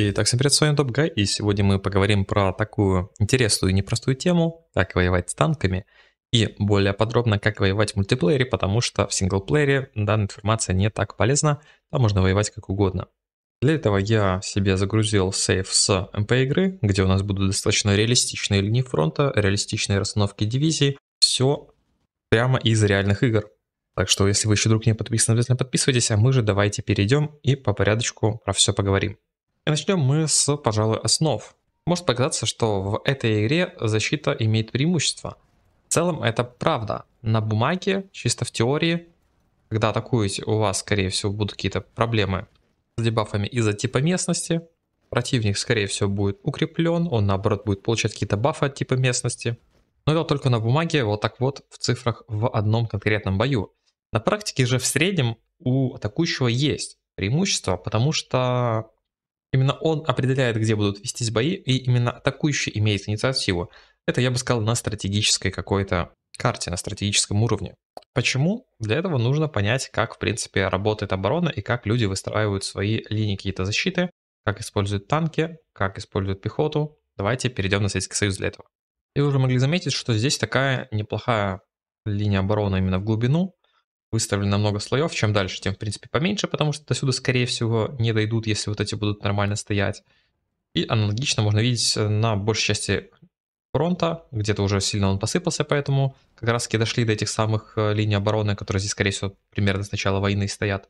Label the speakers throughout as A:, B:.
A: Итак, всем привет, с вами Топ Гай, и сегодня мы поговорим про такую интересную и непростую тему, как воевать с танками, и более подробно, как воевать в мультиплеере, потому что в синглплеере данная информация не так полезна, там можно воевать как угодно. Для этого я себе загрузил сейф с МП игры, где у нас будут достаточно реалистичные линии фронта, реалистичные расстановки дивизий, все прямо из реальных игр. Так что, если вы еще вдруг не подписаны, обязательно подписывайтесь, а мы же давайте перейдем и по порядочку про все поговорим. И начнем мы с, пожалуй, основ. Может показаться, что в этой игре защита имеет преимущество. В целом это правда. На бумаге, чисто в теории, когда атакуете, у вас, скорее всего, будут какие-то проблемы с дебафами из-за типа местности. Противник, скорее всего, будет укреплен, он, наоборот, будет получать какие-то бафы от типа местности. Но это только на бумаге, вот так вот, в цифрах в одном конкретном бою. На практике же в среднем у атакующего есть преимущество, потому что Именно он определяет, где будут вестись бои, и именно атакующий имеет инициативу. Это, я бы сказал, на стратегической какой-то карте, на стратегическом уровне. Почему? Для этого нужно понять, как, в принципе, работает оборона и как люди выстраивают свои линии какие-то защиты, как используют танки, как используют пехоту. Давайте перейдем на Советский Союз для этого. И вы уже могли заметить, что здесь такая неплохая линия обороны именно в глубину, выставлено много слоев. Чем дальше, тем, в принципе, поменьше, потому что до сюда, скорее всего, не дойдут, если вот эти будут нормально стоять. И аналогично можно видеть э, на большей части фронта, где-то уже сильно он посыпался, поэтому как раз таки дошли до этих самых э, линий обороны, которые здесь, скорее всего, примерно с начала войны и стоят.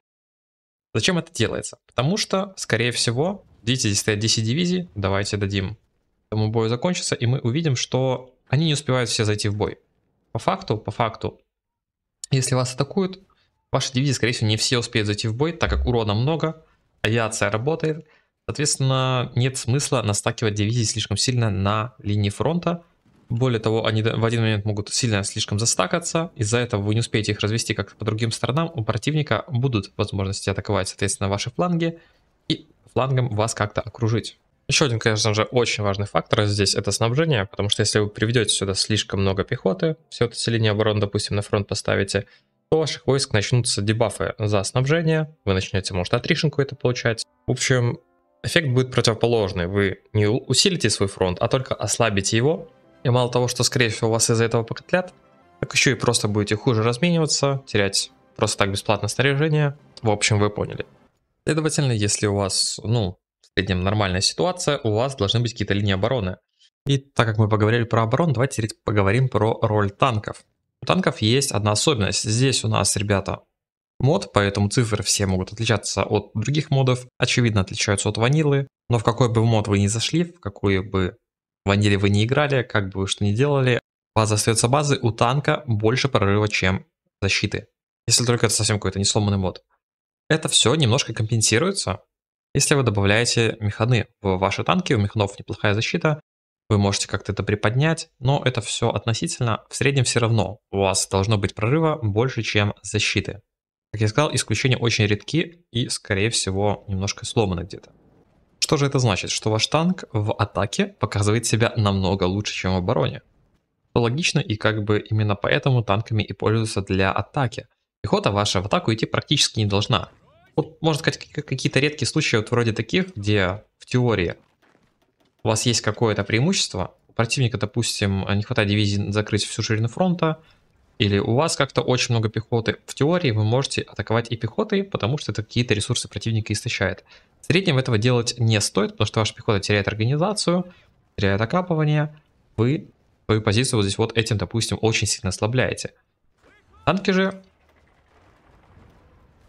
A: Зачем это делается? Потому что, скорее всего, видите, здесь стоят 10 дивизий, давайте дадим этому бою закончиться, и мы увидим, что они не успевают все зайти в бой. По факту, по факту, если вас атакуют, ваши дивизии, скорее всего, не все успеют зайти в бой, так как урона много, авиация работает. Соответственно, нет смысла настакивать дивизии слишком сильно на линии фронта. Более того, они в один момент могут сильно слишком застакаться, из-за этого вы не успеете их развести как по другим сторонам, у противника будут возможности атаковать, соответственно, ваши фланги и флангом вас как-то окружить. Еще один, конечно же, очень важный фактор здесь это снабжение, потому что если вы приведете сюда слишком много пехоты, все это линии обороны, допустим, на фронт поставите, то ваших войск начнутся дебафы за снабжение, вы начнете, может, атришен это получать. В общем, эффект будет противоположный. Вы не усилите свой фронт, а только ослабите его. И мало того, что, скорее всего, у вас из-за этого покатлят, так еще и просто будете хуже размениваться, терять просто так бесплатно снаряжение. В общем, вы поняли. Следовательно, если у вас, ну, среднем нормальная ситуация, у вас должны быть какие-то линии обороны. И так как мы поговорили про оборону, давайте теперь поговорим про роль танков. У танков есть одна особенность. Здесь у нас, ребята, мод, поэтому цифры все могут отличаться от других модов, очевидно отличаются от ванилы, но в какой бы мод вы ни зашли, в какую бы ванили вы не играли, как бы вы что ни делали, база остается базы. у танка больше прорыва, чем защиты. Если только это совсем какой-то не сломанный мод. Это все немножко компенсируется если вы добавляете механы в ваши танки, у механов неплохая защита, вы можете как-то это приподнять, но это все относительно, в среднем все равно у вас должно быть прорыва больше, чем защиты. Как я сказал, исключения очень редки и, скорее всего, немножко сломаны где-то. Что же это значит? Что ваш танк в атаке показывает себя намного лучше, чем в обороне. Это логично, и как бы именно поэтому танками и пользуются для атаки. Пехота ваша в атаку идти практически не должна, вот, можно сказать, какие-то редкие случаи вот вроде таких, где в теории у вас есть какое-то преимущество, у противника, допустим, не хватает дивизии закрыть всю ширину фронта, или у вас как-то очень много пехоты. В теории вы можете атаковать и пехотой, потому что это какие-то ресурсы противника истощает. В среднем этого делать не стоит, потому что ваша пехота теряет организацию, теряет окапывание. Вы свою позицию вот здесь вот этим, допустим, очень сильно ослабляете. Танки же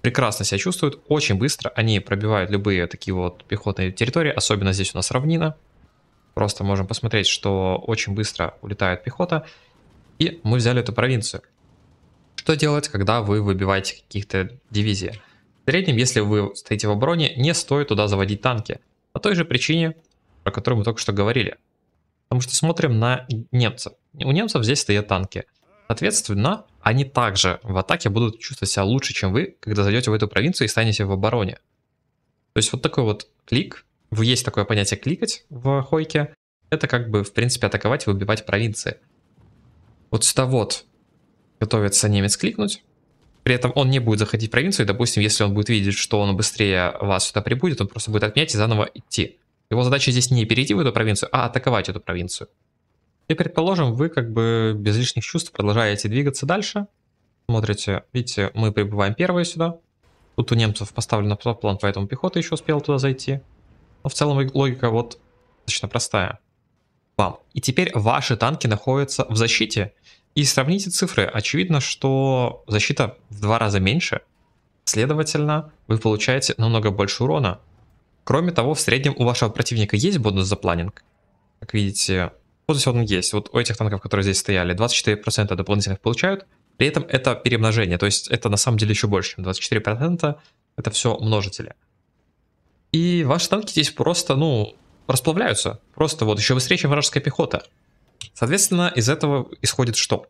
A: прекрасно себя чувствуют, очень быстро они пробивают любые такие вот пехотные территории, особенно здесь у нас равнина. Просто можем посмотреть, что очень быстро улетает пехота, и мы взяли эту провинцию. Что делать, когда вы выбиваете каких-то дивизий? В среднем, если вы стоите в обороне, не стоит туда заводить танки. По той же причине, про которую мы только что говорили. Потому что смотрим на немцев. У немцев здесь стоят танки – Соответственно, они также в атаке будут чувствовать себя лучше, чем вы, когда зайдете в эту провинцию и станете в обороне. То есть вот такой вот клик, есть такое понятие кликать в хойке, это как бы, в принципе, атаковать и убивать провинции. Вот сюда вот готовится немец кликнуть, при этом он не будет заходить в провинцию, и, допустим, если он будет видеть, что он быстрее вас сюда прибудет, он просто будет отменять и заново идти. Его задача здесь не перейти в эту провинцию, а атаковать эту провинцию. И предположим, вы как бы без лишних чувств продолжаете двигаться дальше. Смотрите, видите, мы прибываем первые сюда. Тут у немцев поставлен план, поэтому пехота еще успела туда зайти. Но в целом логика вот достаточно простая. Вам. И теперь ваши танки находятся в защите. И сравните цифры. Очевидно, что защита в два раза меньше. Следовательно, вы получаете намного больше урона. Кроме того, в среднем у вашего противника есть бонус за планинг. Как видите, вот здесь он есть. Вот у этих танков, которые здесь стояли, 24% дополнительных получают. При этом это перемножение, то есть это на самом деле еще больше, чем 24%. Это все множители. И ваши танки здесь просто, ну, расплавляются. Просто вот еще быстрее, чем вражеская пехота. Соответственно, из этого исходит что?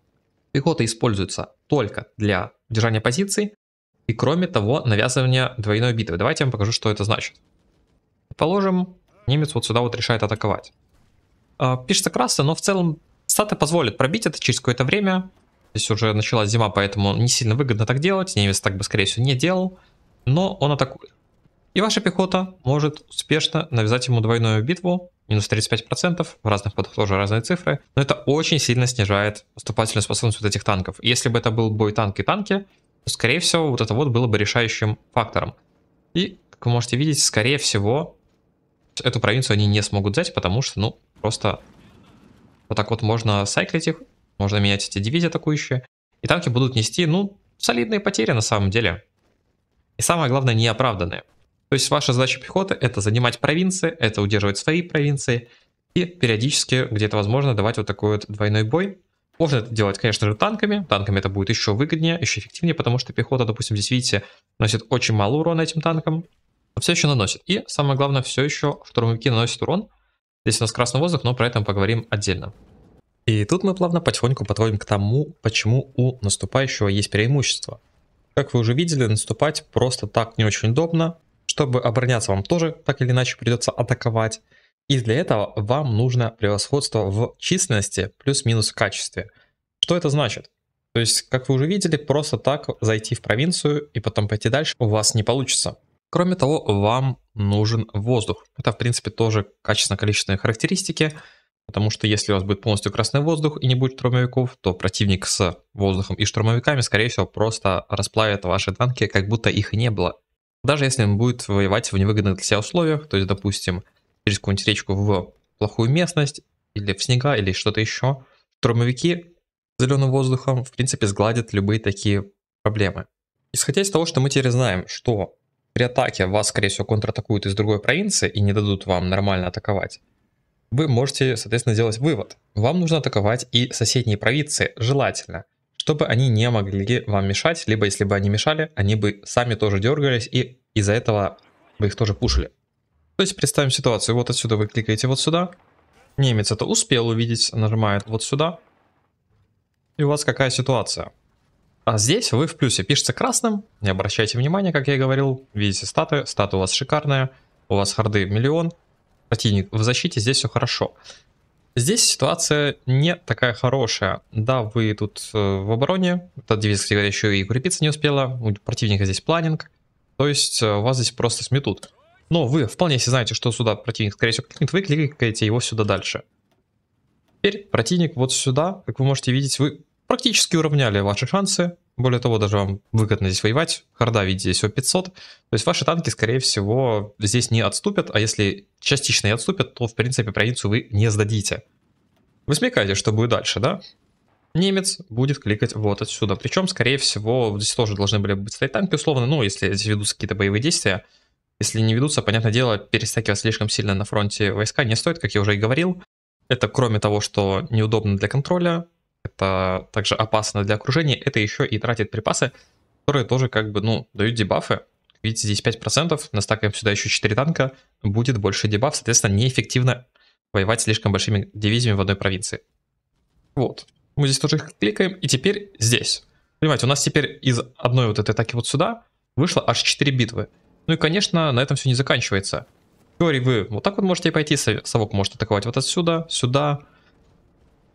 A: Пехота используется только для удержания позиций и, кроме того, навязывания двойной битвы. Давайте я вам покажу, что это значит. Положим, немец вот сюда вот решает атаковать. А, пишется красный, но в целом статы позволят пробить это через какое-то время. Здесь уже началась зима, поэтому не сильно выгодно так делать. Немец так бы, скорее всего, не делал. Но он атакует. И ваша пехота может успешно навязать ему двойную битву. Минус 35%, в разных подах тоже разные цифры. Но это очень сильно снижает поступательную способность вот этих танков. Если бы это был бой танки танки, то, скорее всего, вот это вот было бы решающим фактором. И, как вы можете видеть, скорее всего, эту провинцию они не смогут взять, потому что, ну, Просто вот так вот можно сайклить их, можно менять эти дивизии атакующие. И танки будут нести, ну, солидные потери на самом деле. И самое главное, неоправданные. То есть ваша задача пехоты это занимать провинции, это удерживать свои провинции и периодически, где то возможно, давать вот такой вот двойной бой. Можно это делать, конечно же, танками. Танками это будет еще выгоднее, еще эффективнее, потому что пехота, допустим, здесь, видите, носит очень мало урона этим танкам. Но все еще наносит. И самое главное, все еще штурмовики наносят урон. Здесь у нас красный воздух, но про это мы поговорим отдельно. И тут мы плавно потихоньку подходим к тому, почему у наступающего есть преимущество. Как вы уже видели, наступать просто так не очень удобно. Чтобы обороняться вам тоже так или иначе придется атаковать. И для этого вам нужно превосходство в численности плюс-минус в качестве. Что это значит? То есть, как вы уже видели, просто так зайти в провинцию и потом пойти дальше у вас не получится. Кроме того, вам нужен воздух. Это, в принципе, тоже качественно-количественные характеристики, потому что если у вас будет полностью красный воздух и не будет штурмовиков, то противник с воздухом и штурмовиками, скорее всего, просто расплавит ваши танки, как будто их не было. Даже если он будет воевать в невыгодных для себя условиях, то есть, допустим, через какую-нибудь речку в плохую местность, или в снега, или что-то еще, штурмовики зеленым воздухом, в принципе, сгладят любые такие проблемы. Исходя из того, что мы теперь знаем, что при атаке вас, скорее всего, контратакуют из другой провинции и не дадут вам нормально атаковать, вы можете, соответственно, сделать вывод. Вам нужно атаковать и соседние провинции, желательно, чтобы они не могли вам мешать, либо если бы они мешали, они бы сами тоже дергались и из-за этого вы их тоже пушили. То есть представим ситуацию, вот отсюда вы кликаете вот сюда, немец это успел увидеть, нажимает вот сюда, и у вас какая ситуация? А здесь вы в плюсе. Пишется красным. Не обращайте внимания, как я и говорил. Видите статы. Статы у вас шикарная. У вас харды миллион. Противник в защите. Здесь все хорошо. Здесь ситуация не такая хорошая. Да, вы тут э, в обороне. Эта девиз, кстати, еще и укрепиться не успела. У противника здесь планинг. То есть э, вас здесь просто сметут. Но вы вполне себе знаете, что сюда противник, скорее всего, кликнет. Вы кликаете его сюда дальше. Теперь противник вот сюда, как вы можете видеть, вы практически уравняли ваши шансы. Более того, даже вам выгодно здесь воевать. Харда ведь здесь всего 500. То есть ваши танки, скорее всего, здесь не отступят. А если частично и отступят, то, в принципе, провинцию вы не сдадите. Вы смекаете, что будет дальше, да? немец будет кликать вот отсюда. Причем, скорее всего, здесь тоже должны были быть стоять танки условно, ну, если здесь ведутся какие-то боевые действия. Если не ведутся, понятное дело, перестакивать слишком сильно на фронте войска не стоит, как я уже и говорил. Это кроме того, что неудобно для контроля, это также опасно для окружения, это еще и тратит припасы, которые тоже как бы, ну, дают дебафы. Видите, здесь 5%, настакаем сюда еще 4 танка, будет больше дебаф, соответственно, неэффективно воевать слишком большими дивизиями в одной провинции. Вот. Мы здесь тоже их кликаем, и теперь здесь. Понимаете, у нас теперь из одной вот этой атаки вот сюда вышло аж 4 битвы. Ну и, конечно, на этом все не заканчивается. В теории вы вот так вот можете пойти, совок может атаковать вот отсюда, сюда,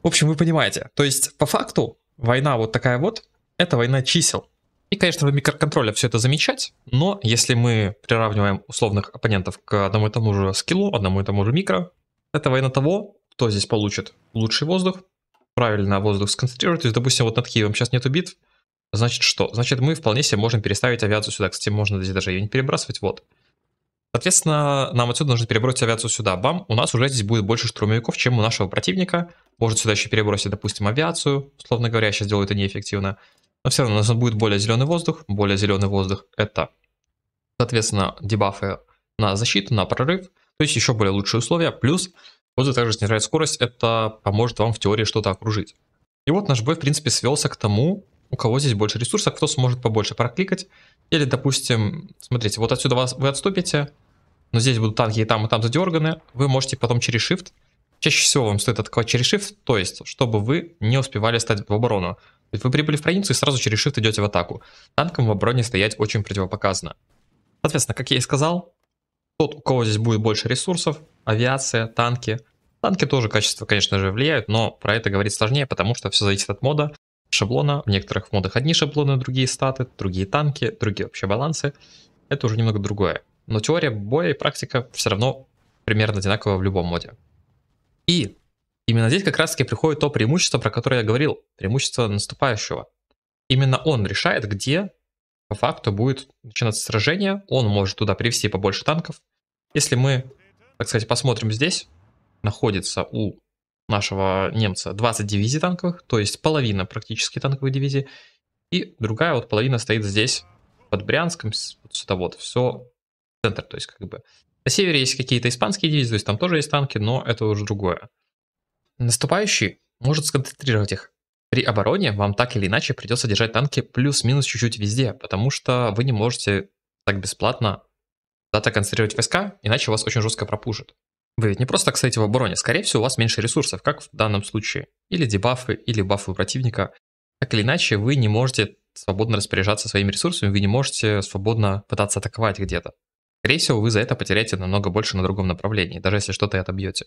A: в общем, вы понимаете. То есть, по факту, война вот такая вот, это война чисел. И, конечно, в микроконтроле все это замечать, но если мы приравниваем условных оппонентов к одному и тому же скиллу, одному и тому же микро, это война того, кто здесь получит лучший воздух, правильно воздух сконцентрирует. То есть, допустим, вот над Киевом сейчас нету битв, значит что? Значит, мы вполне себе можем переставить авиацию сюда. Кстати, можно здесь даже ее не перебрасывать, вот. Соответственно, нам отсюда нужно перебросить авиацию сюда. Бам, у нас уже здесь будет больше штурмовиков, чем у нашего противника. Может сюда еще перебросить, допустим, авиацию. Условно говоря, я сейчас делаю это неэффективно. Но все равно у нас будет более зеленый воздух. Более зеленый воздух это, соответственно, дебафы на защиту, на прорыв. То есть еще более лучшие условия. Плюс воздух также снижает скорость. Это поможет вам в теории что-то окружить. И вот наш бой, в принципе, свелся к тому, у кого здесь больше ресурсов, кто сможет побольше прокликать. Или, допустим, смотрите, вот отсюда вас, вы отступите, но здесь будут танки и там, и там задерганы, вы можете потом через Shift, чаще всего вам стоит атаковать через Shift, то есть, чтобы вы не успевали стать в оборону. Ведь вы прибыли в провинцию и сразу через Shift идете в атаку. Танкам в обороне стоять очень противопоказано. Соответственно, как я и сказал, тот, у кого здесь будет больше ресурсов, авиация, танки. Танки тоже качество, конечно же, влияют, но про это говорить сложнее, потому что все зависит от мода, шаблона. В некоторых модах одни шаблоны, другие статы, другие танки, другие вообще балансы. Это уже немного другое но теория боя и практика все равно примерно одинаковая в любом моде. И именно здесь как раз таки приходит то преимущество, про которое я говорил, преимущество наступающего. Именно он решает, где по факту будет начинаться сражение, он может туда привести побольше танков. Если мы, так сказать, посмотрим здесь, находится у нашего немца 20 дивизий танковых, то есть половина практически танковой дивизии, и другая вот половина стоит здесь, под Брянском, вот сюда вот, все центр, то есть как бы. На севере есть какие-то испанские дивизии, то есть там тоже есть танки, но это уже другое. Наступающий может сконцентрировать их. При обороне вам так или иначе придется держать танки плюс-минус чуть-чуть везде, потому что вы не можете так бесплатно куда-то концентрировать войска, иначе вас очень жестко пропушат. Вы ведь не просто кстати в обороне, скорее всего у вас меньше ресурсов, как в данном случае. Или дебафы, или бафы противника. Так или иначе вы не можете свободно распоряжаться своими ресурсами, вы не можете свободно пытаться атаковать где-то. Скорее всего, вы за это потеряете намного больше на другом направлении, даже если что-то и отобьете.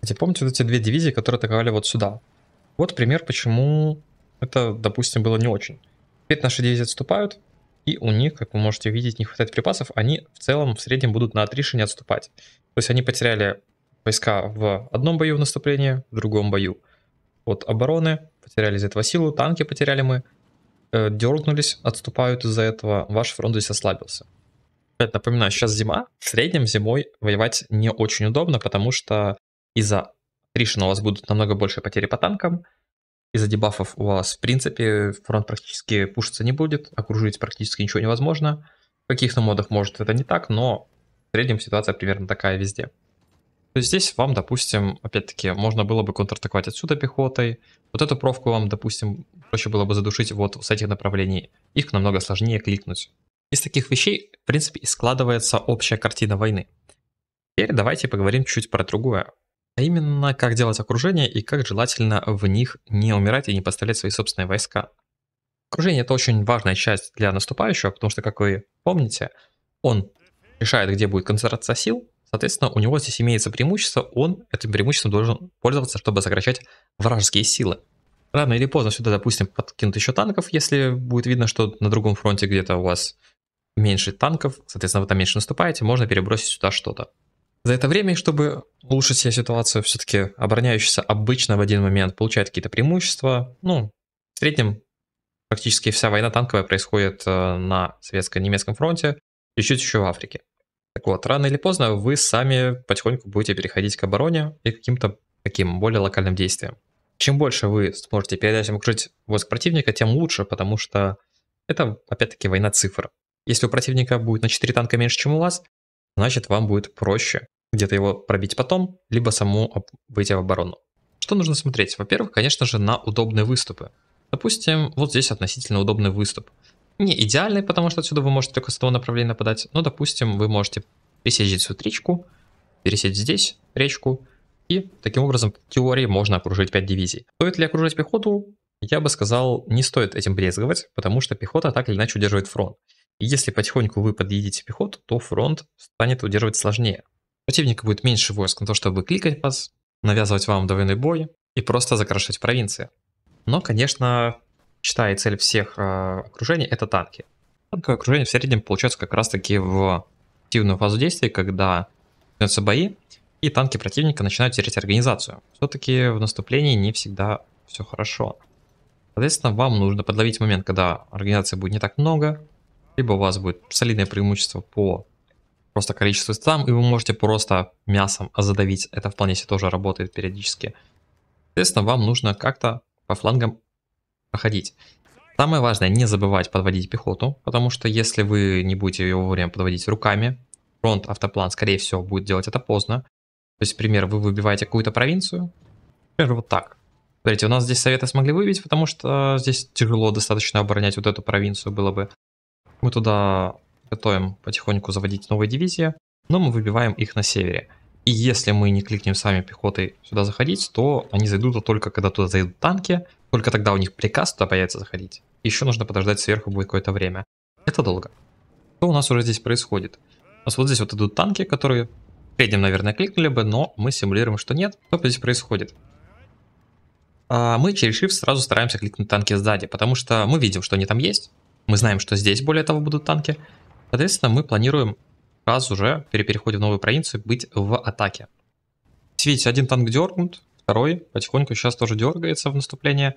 A: Кстати, помните вот эти две дивизии, которые атаковали вот сюда? Вот пример, почему это, допустим, было не очень. Теперь наши дивизии отступают, и у них, как вы можете видеть, не хватает припасов, они в целом в среднем будут на 3 шине отступать. То есть они потеряли войска в одном бою в наступлении, в другом бою. Вот обороны потеряли из этого силу, танки потеряли мы, э, дергнулись, отступают из-за этого, ваш фронт здесь ослабился. Опять напоминаю, сейчас зима. В среднем зимой воевать не очень удобно, потому что из-за тришина у вас будут намного больше потери по танкам, из-за дебафов у вас, в принципе, фронт практически пушиться не будет, окружить практически ничего невозможно. В каких-то модах, может, это не так, но в среднем ситуация примерно такая везде. То есть здесь вам, допустим, опять-таки, можно было бы контратаковать отсюда пехотой. Вот эту провку вам, допустим, проще было бы задушить вот с этих направлений. Их намного сложнее кликнуть. Из таких вещей, в принципе, и складывается общая картина войны. Теперь давайте поговорим чуть про другое. А именно, как делать окружение и как желательно в них не умирать и не поставлять свои собственные войска. Окружение это очень важная часть для наступающего, потому что, как вы помните, он решает, где будет концентрация сил, соответственно, у него здесь имеется преимущество, он этим преимуществом должен пользоваться, чтобы сокращать вражеские силы. Рано или поздно сюда, допустим, подкинут еще танков, если будет видно, что на другом фронте где-то у вас меньше танков, соответственно, вы там меньше наступаете, можно перебросить сюда что-то. За это время, чтобы улучшить себе ситуацию, все-таки обороняющийся обычно в один момент получает какие-то преимущества. Ну, в среднем практически вся война танковая происходит э, на советско-немецком фронте, чуть-чуть еще в Африке. Так вот, рано или поздно вы сами потихоньку будете переходить к обороне и каким-то таким более локальным действиям. Чем больше вы сможете передать им окружить войск противника, тем лучше, потому что это, опять-таки, война цифр. Если у противника будет на 4 танка меньше, чем у вас, значит вам будет проще где-то его пробить потом, либо саму выйти в оборону. Что нужно смотреть? Во-первых, конечно же, на удобные выступы. Допустим, вот здесь относительно удобный выступ. Не идеальный, потому что отсюда вы можете только с того направления нападать, но, допустим, вы можете пересечь здесь вот речку, пересечь здесь речку, и таким образом в теории можно окружить 5 дивизий. Стоит ли окружать пехоту? Я бы сказал, не стоит этим брезговать, потому что пехота так или иначе удерживает фронт. И если потихоньку вы подъедете пехоту, то фронт станет удерживать сложнее. Противника будет меньше войск на то, чтобы кликать вас, навязывать вам двойной бой и просто закрашивать провинции. Но, конечно, мечта цель всех э, окружений — это танки. Танковое окружение в среднем получается как раз-таки в активную фазу действия, когда начинаются бои, и танки противника начинают терять организацию. Все-таки в наступлении не всегда все хорошо. Соответственно, вам нужно подловить момент, когда организации будет не так много, либо у вас будет солидное преимущество по просто количеству там, и вы можете просто мясом задавить. Это вполне себе тоже работает периодически. Соответственно, вам нужно как-то по флангам проходить. Самое важное, не забывать подводить пехоту, потому что если вы не будете ее вовремя подводить руками, фронт, автоплан, скорее всего, будет делать это поздно. То есть, например, вы выбиваете какую-то провинцию, например, вот так. Смотрите, у нас здесь советы смогли выбить, потому что здесь тяжело достаточно оборонять вот эту провинцию было бы. Мы туда готовим потихоньку заводить новые дивизии, но мы выбиваем их на севере. И если мы не кликнем сами пехотой сюда заходить, то они зайдут только когда туда зайдут танки, только тогда у них приказ туда появится заходить. Еще нужно подождать сверху будет какое-то время. Это долго. Что у нас уже здесь происходит? У нас вот здесь вот идут танки, которые в среднем, наверное, кликнули бы, но мы симулируем, что нет. Что здесь происходит? А мы через Shift сразу стараемся кликнуть танки сзади, потому что мы видим, что они там есть. Мы знаем, что здесь, более того, будут танки. Соответственно, мы планируем сразу же при переходе в новую провинцию быть в атаке. Видите, один танк дергнут, второй потихоньку сейчас тоже дергается в наступление.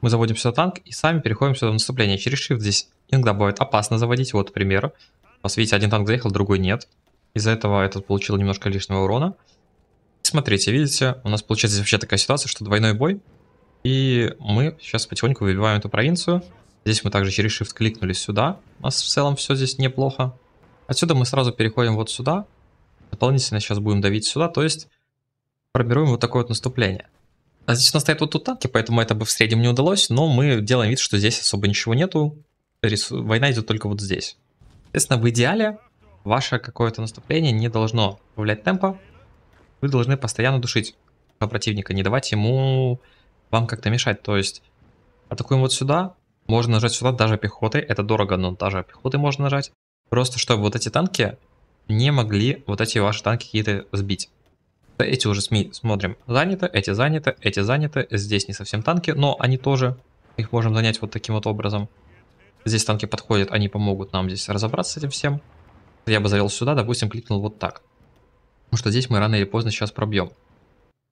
A: Мы заводим сюда танк и сами переходим сюда в наступление. Через shift здесь иногда бывает опасно заводить. Вот, пример. примеру, вас, видите, один танк заехал, другой нет. Из-за этого этот получил немножко лишнего урона. Смотрите, видите, у нас получается вообще такая ситуация, что двойной бой. И мы сейчас потихоньку выбиваем эту провинцию. Здесь мы также через Shift кликнули сюда. У нас в целом все здесь неплохо. Отсюда мы сразу переходим вот сюда. Дополнительно сейчас будем давить сюда, то есть формируем вот такое вот наступление. А здесь у нас стоят вот тут танки, поэтому это бы в среднем не удалось, но мы делаем вид, что здесь особо ничего нету. Война идет только вот здесь. Соответственно, в идеале ваше какое-то наступление не должно повлиять темпа. Вы должны постоянно душить противника, не давать ему вам как-то мешать. То есть атакуем вот сюда, можно нажать сюда даже пехоты, это дорого, но даже пехоты можно нажать. Просто чтобы вот эти танки не могли вот эти ваши танки какие-то сбить. Эти уже СМИ смотрим заняты, эти заняты, эти заняты. Здесь не совсем танки, но они тоже. Их можем занять вот таким вот образом. Здесь танки подходят, они помогут нам здесь разобраться с этим всем. Я бы завел сюда, допустим, кликнул вот так. Потому что здесь мы рано или поздно сейчас пробьем.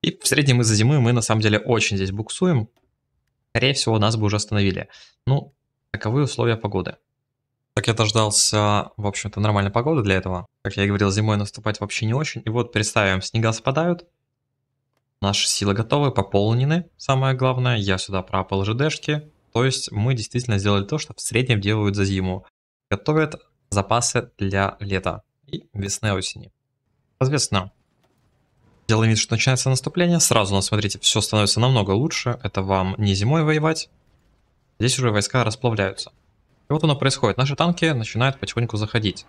A: И в среднем из-за зимы мы на самом деле очень здесь буксуем скорее всего, нас бы уже остановили. Ну, таковы условия погоды. Так я дождался, в общем-то, нормальной погоды для этого. Как я и говорил, зимой наступать вообще не очень. И вот представим, снега спадают, наши силы готовы, пополнены, самое главное. Я сюда пропал ЖДшки. То есть мы действительно сделали то, что в среднем делают за зиму. Готовят запасы для лета и весны-осени. Соответственно, Делаем вид, что начинается наступление. Сразу у ну, смотрите, все становится намного лучше. Это вам не зимой воевать. Здесь уже войска расплавляются. И вот оно происходит. Наши танки начинают потихоньку заходить.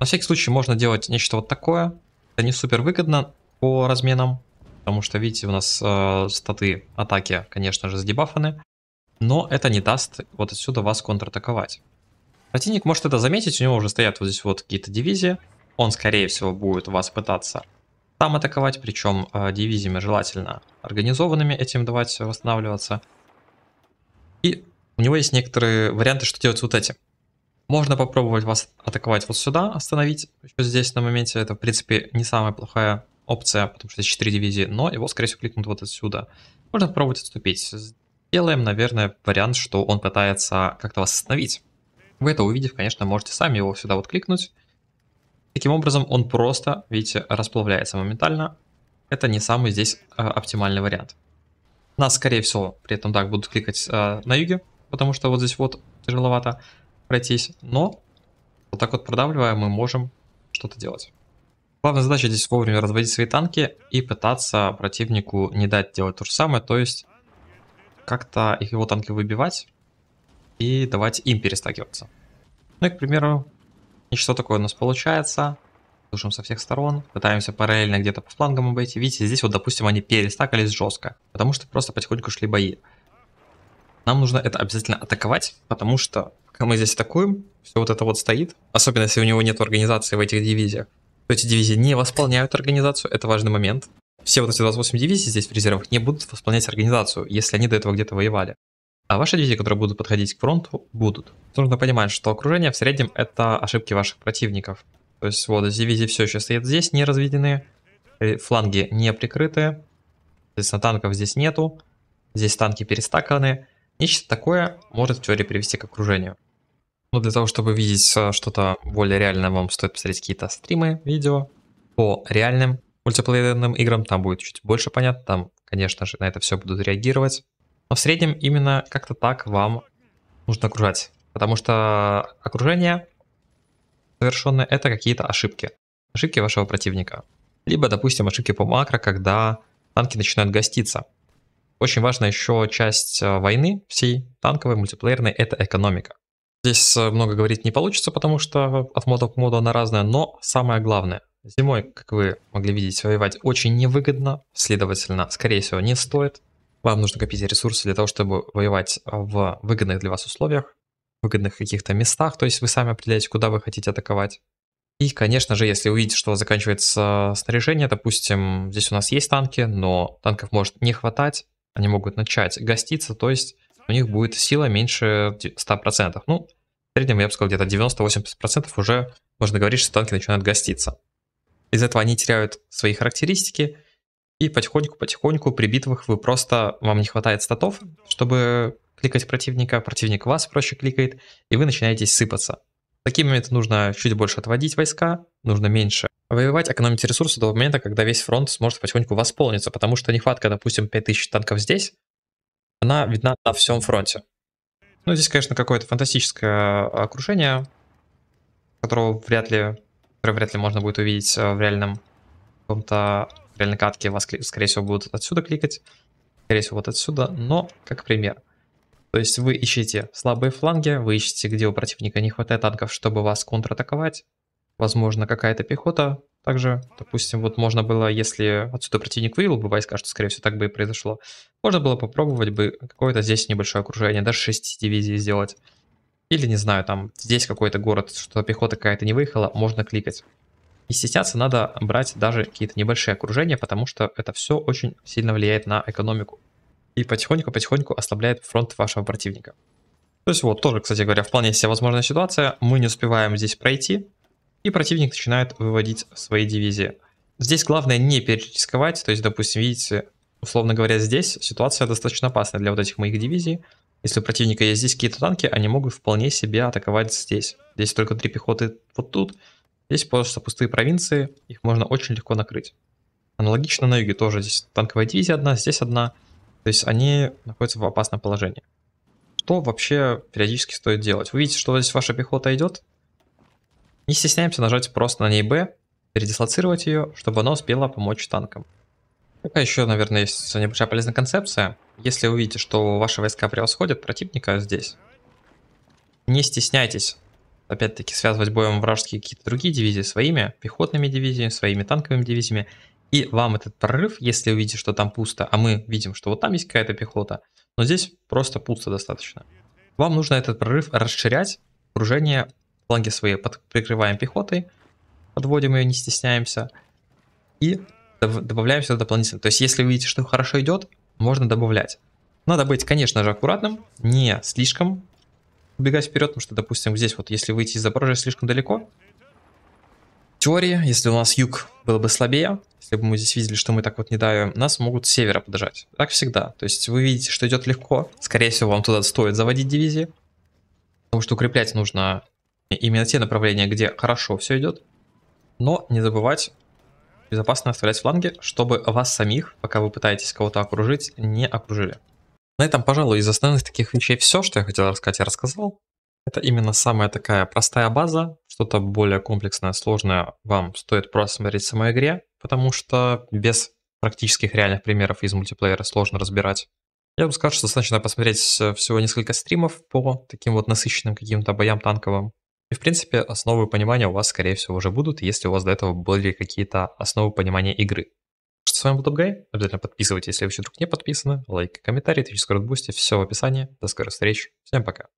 A: На всякий случай можно делать нечто вот такое. Это не супер выгодно по разменам. Потому что, видите, у нас э, статы атаки, конечно же, сдебафаны. Но это не даст вот отсюда вас контратаковать. Противник может это заметить, у него уже стоят вот здесь вот какие-то дивизии. Он, скорее всего, будет вас пытаться там атаковать, причем э, дивизиями желательно организованными, этим давать э, восстанавливаться. И у него есть некоторые варианты, что делать вот эти. Можно попробовать вас атаковать вот сюда, остановить еще здесь на моменте. Это, в принципе, не самая плохая опция, потому что здесь 4 дивизии, но его, скорее всего, кликнут вот отсюда. Можно попробовать отступить. Сделаем, наверное, вариант, что он пытается как-то вас остановить. Вы это увидев, конечно, можете сами его сюда вот кликнуть Таким образом, он просто, видите, расплавляется моментально. Это не самый здесь а, оптимальный вариант. Нас, скорее всего, при этом так будут кликать э, на юге, потому что вот здесь вот тяжеловато пройтись. Но вот так вот продавливая, мы можем что-то делать. Главная задача здесь вовремя разводить свои танки и пытаться противнику не дать делать то же самое, то есть как-то их его танки выбивать и давать им перестакиваться. Ну и, к примеру, и что такое у нас получается? Слушаем со всех сторон, пытаемся параллельно где-то по флангам обойти. Видите, здесь вот, допустим, они перестакались жестко, потому что просто потихоньку шли бои. Нам нужно это обязательно атаковать, потому что пока мы здесь атакуем, все вот это вот стоит, особенно если у него нет организации в этих дивизиях, то эти дивизии не восполняют организацию, это важный момент. Все вот эти 28 дивизий здесь в резервах не будут восполнять организацию, если они до этого где-то воевали. А ваши дети, которые будут подходить к фронту, будут. Нужно понимать, что окружение в среднем это ошибки ваших противников. То есть вот дивизии все еще стоят здесь, не разведены, э, фланги не прикрыты, соответственно танков здесь нету, здесь танки перестаканы. Нечто такое может в теории привести к окружению. Но ну, для того, чтобы видеть э, что-то более реальное, вам стоит посмотреть какие-то стримы, видео по реальным мультиплеерным играм. Там будет чуть больше понятно, там, конечно же, на это все будут реагировать. Но в среднем именно как-то так вам нужно окружать. Потому что окружение совершенное это какие-то ошибки. Ошибки вашего противника. Либо, допустим, ошибки по макро, когда танки начинают гоститься. Очень важная еще часть э, войны всей танковой, мультиплеерной, это экономика. Здесь э, много говорить не получится, потому что от мода к моду она разная, но самое главное, зимой, как вы могли видеть, воевать очень невыгодно, следовательно, скорее всего, не стоит. Вам нужно копить ресурсы для того, чтобы воевать а, в выгодных для вас условиях, выгодных каких-то местах, то есть вы сами определяете, куда вы хотите атаковать. И, конечно же, если увидите, что заканчивается а, снаряжение, допустим, здесь у нас есть танки, но танков может не хватать, они могут начать гоститься, то есть у них будет сила меньше 100%. Ну, в среднем, я бы сказал, где-то 90-80% уже можно говорить, что танки начинают гоститься. Из этого они теряют свои характеристики, и потихоньку-потихоньку при битвах вы просто, вам не хватает статов, чтобы кликать противника, противник вас проще кликает, и вы начинаете сыпаться. В такие моменты нужно чуть больше отводить войска, нужно меньше воевать, экономить ресурсы до момента, когда весь фронт сможет потихоньку восполниться, потому что нехватка, допустим, 5000 танков здесь, она видна на всем фронте. Ну, здесь, конечно, какое-то фантастическое а, окружение, которого вряд ли, которое вряд ли можно будет увидеть а, в реальном каком-то реально катки вас, скорее всего, будут отсюда кликать, скорее всего, вот отсюда, но как пример. То есть вы ищете слабые фланги, вы ищете, где у противника не хватает танков, чтобы вас контратаковать. Возможно, какая-то пехота также. Допустим, вот можно было, если отсюда противник вывел бы войска, что, скорее всего, так бы и произошло, можно было попробовать бы какое-то здесь небольшое окружение, даже 6 дивизий сделать. Или, не знаю, там здесь какой-то город, что пехота какая-то не выехала, можно кликать. И стесняться надо брать даже какие-то небольшие окружения, потому что это все очень сильно влияет на экономику. И потихоньку-потихоньку ослабляет фронт вашего противника. То есть вот, тоже, кстати говоря, вполне себе возможная ситуация. Мы не успеваем здесь пройти, и противник начинает выводить свои дивизии. Здесь главное не перерисковать, то есть, допустим, видите, условно говоря, здесь ситуация достаточно опасная для вот этих моих дивизий. Если у противника есть здесь какие-то танки, они могут вполне себе атаковать здесь. Здесь только три пехоты вот тут, Здесь просто пустые провинции, их можно очень легко накрыть. Аналогично на юге тоже. Здесь танковая дивизия одна, здесь одна. То есть они находятся в опасном положении. Что вообще периодически стоит делать? Вы видите, что здесь ваша пехота идет? Не стесняемся нажать просто на ней Б, передислоцировать ее, чтобы она успела помочь танкам. Пока еще, наверное, есть небольшая полезная концепция. Если увидите, что ваши войска превосходят противника здесь, не стесняйтесь опять-таки, связывать боем вражеские какие-то другие дивизии своими пехотными дивизиями, своими танковыми дивизиями. И вам этот прорыв, если увидите, что там пусто, а мы видим, что вот там есть какая-то пехота, но здесь просто пусто достаточно. Вам нужно этот прорыв расширять, окружение, фланги свои под, прикрываем пехотой, подводим ее, не стесняемся, и добавляем сюда дополнительно. То есть, если вы видите, что хорошо идет, можно добавлять. Надо быть, конечно же, аккуратным, не слишком убегать вперед, потому что, допустим, здесь вот, если выйти из Запорожья слишком далеко, теория. если у нас юг было бы слабее, если бы мы здесь видели, что мы так вот не давим, нас могут с севера подожать. Так всегда. То есть вы видите, что идет легко. Скорее всего, вам туда стоит заводить дивизии. Потому что укреплять нужно именно те направления, где хорошо все идет. Но не забывать безопасно оставлять фланги, чтобы вас самих, пока вы пытаетесь кого-то окружить, не окружили. На этом, пожалуй, из основных таких вещей все, что я хотел рассказать, я рассказал. Это именно самая такая простая база, что-то более комплексное, сложное вам стоит просто смотреть в самой игре, потому что без практических реальных примеров из мультиплеера сложно разбирать. Я бы сказал, что достаточно посмотреть всего несколько стримов по таким вот насыщенным каким-то боям танковым. И, в принципе, основы понимания у вас, скорее всего, уже будут, если у вас до этого были какие-то основы понимания игры. С вами был Топгай. Обязательно подписывайтесь, если вы еще вдруг не подписаны. Лайк, комментарий, твич, бусти, Все в описании. До скорых встреч. Всем пока.